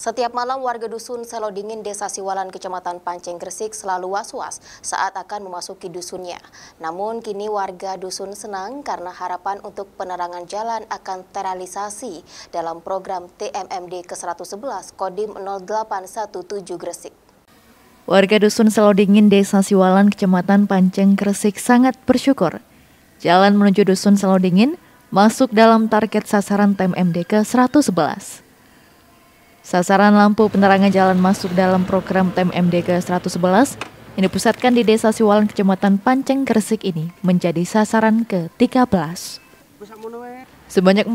Setiap malam warga dusun Selodingin Desa Siwalan Kecamatan Panceng Gresik selalu was-was saat akan memasuki dusunnya. Namun kini warga dusun senang karena harapan untuk penerangan jalan akan teralisasi dalam program TMMD ke-111 Kodim 0817 Gresik. Warga dusun Selodingin Desa Siwalan Kecamatan Panceng Gresik sangat bersyukur. Jalan menuju dusun Selodingin masuk dalam target sasaran TMMD ke-111. Sasaran lampu penerangan jalan masuk dalam program TEM ke 111 yang dipusatkan di Desa Siwalan Kecamatan Panceng Gresik ini menjadi sasaran ke-13. Sebanyak 41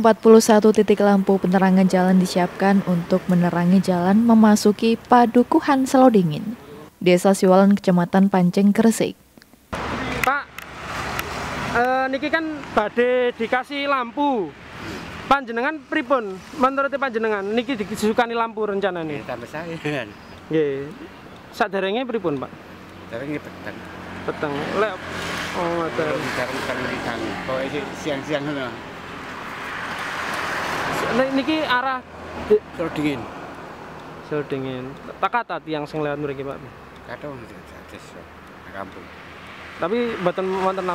titik lampu penerangan jalan disiapkan untuk menerangi jalan memasuki Padukuhan Selodingin, Desa Siwalan Kecamatan Panceng Gresik. Pak, eh, niki kan badai dikasih lampu panjenengan pripun menurut panjenengan niki disukani lampu rencana nih tambah saya nggih saderenge pripun Pak saderenge peteng peteng lek oh ngoten kareng kan di tangi kok siang-siang ngono niki arah dingin, Sodingin dingin. tak kata tiang sing lewat mereka, Pak kata wong dadi kampung tapi mantan wonten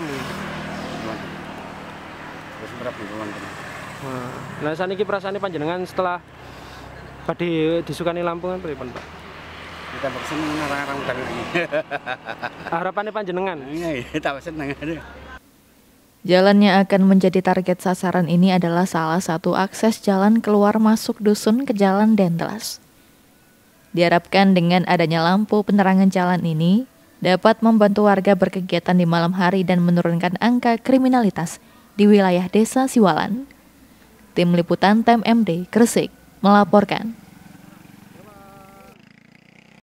Terus berapa bulan kemarin? Nah, perasaan nah, ini panjenengan setelah badhe disukani Lampung kan pripun, Pak? bersenang seneng orang-orang baru ini. Harapannya panjenengan. Iya, iya tambah seneng. Jalannya akan menjadi target sasaran ini adalah salah satu akses jalan keluar masuk dusun ke Jalan Dendras. Diharapkan dengan adanya lampu penerangan jalan ini dapat membantu warga berkegiatan di malam hari dan menurunkan angka kriminalitas di wilayah desa Siwalan. Tim Liputan TMMD Kresik melaporkan.